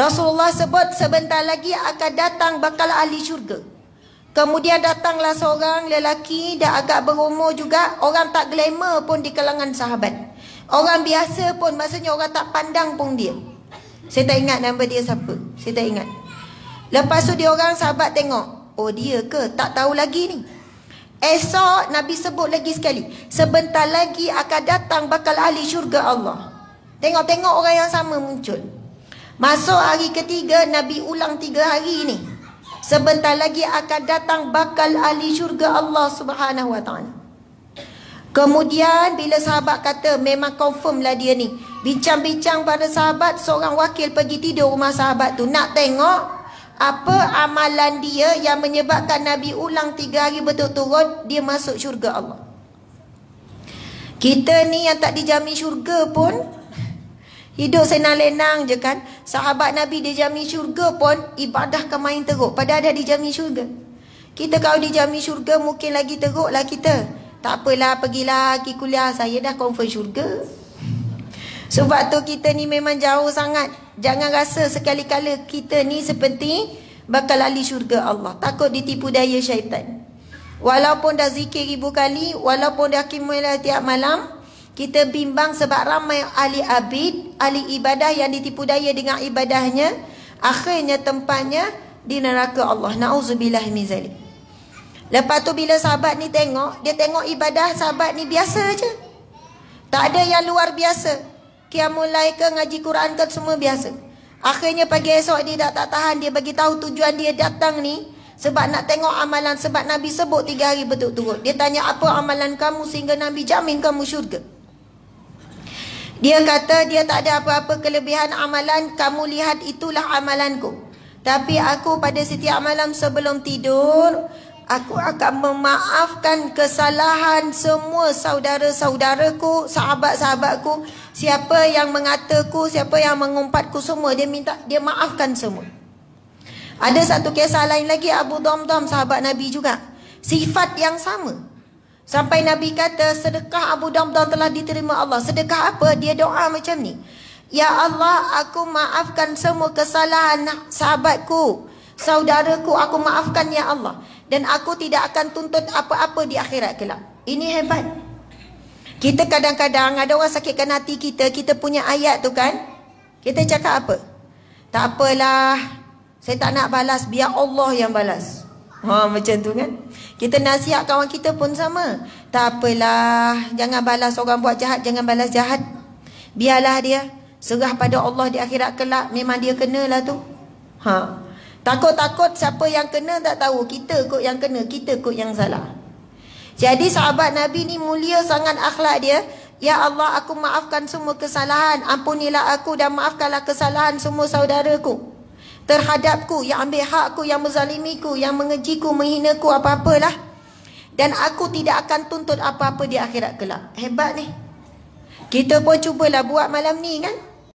Rasulullah sebut sebentar lagi akan datang bakal ahli syurga. Kemudian datanglah seorang lelaki dah agak berumur juga. Orang tak glamour pun di kalangan sahabat. Orang biasa pun maksudnya orang tak pandang pun dia. Saya tak ingat nama dia siapa. Saya tak ingat. Lepas tu dia orang sahabat tengok. Oh dia ke? Tak tahu lagi ni. Esok Nabi sebut lagi sekali. Sebentar lagi akan datang bakal ahli syurga Allah. Tengok-tengok orang yang sama muncul. Masuk hari ketiga Nabi ulang tiga hari ni Sebentar lagi akan datang bakal ahli syurga Allah subhanahu wa ta'ala Kemudian bila sahabat kata memang confirm lah dia ni Bincang-bincang pada sahabat Seorang wakil pergi tidur rumah sahabat tu Nak tengok apa amalan dia yang menyebabkan Nabi ulang tiga hari betul turun Dia masuk syurga Allah Kita ni yang tak dijamin syurga pun Hidup senang-lenang je kan. Sahabat Nabi dia jami syurga pun ibadahkan main teruk. Padahal dah jami syurga. Kita kalau dijamin syurga mungkin lagi lah kita. Tak apalah pergilah pergi kuliah saya dah confirm syurga. Sebab tu kita ni memang jauh sangat. Jangan rasa sekali-kala kita ni seperti bakal lali syurga Allah. Takut ditipu daya syaitan. Walaupun dah zikir ribu kali, walaupun dah kimulah tiap malam, kita bimbang sebab ramai ahli abid, ahli ibadah yang ditipu daya dengan ibadahnya akhirnya tempatnya di neraka Allah naudzubillah min zalik lepas tu bila sahabat ni tengok dia tengok ibadah sahabat ni biasa aje tak ada yang luar biasa kiamulai ke ngaji Quran ke semua biasa akhirnya pagi esok dia dah tak tahan dia bagi tahu tujuan dia datang ni sebab nak tengok amalan sebab Nabi sebut tiga hari betul-betul. Dia tanya apa amalan kamu sehingga Nabi jamin kamu syurga. Dia kata dia tak ada apa-apa kelebihan amalan, kamu lihat itulah amalanku. Tapi aku pada setiap malam sebelum tidur, aku akan memaafkan kesalahan semua saudara-saudaraku, sahabat-sahabatku, siapa yang mengataku, siapa yang mengumpatku semua, dia minta dia maafkan semua. Ada satu kisah lain lagi Abu Dhamdham sahabat Nabi juga. Sifat yang sama. Sampai Nabi kata sedekah Abu Darda telah diterima Allah. Sedekah apa? Dia doa macam ni. Ya Allah, aku maafkan semua kesalahan sahabatku. Saudaraku, aku maafkan ya Allah. Dan aku tidak akan tuntut apa-apa di akhirat kelak. Ini hebat. Kita kadang-kadang ada orang sakitkan hati kita, kita punya ayat tu kan. Kita cakap apa? Tak apalah. Saya tak nak balas, biar Allah yang balas. Ha macam tu kan. Kita nasihat kawan kita pun sama. Tak apalah, jangan balas orang buat jahat, jangan balas jahat. Biarlah dia serah pada Allah di akhirat kelak, memang dia kenalah tu. Ha. Takut-takut siapa yang kena tak tahu. Kita kot yang kena, kita kot yang salah. Jadi sahabat Nabi ni mulia sangat akhlak dia. Ya Allah, aku maafkan semua kesalahan. Ampunilah aku dan maafkanlah kesalahan semua saudaraku terhadapku yang ambil hakku yang menzalimiku yang mengejiku menghinaku apa-apalah dan aku tidak akan tuntut apa-apa di akhirat kelak hebat ni kita pun cubalah buat malam ni kan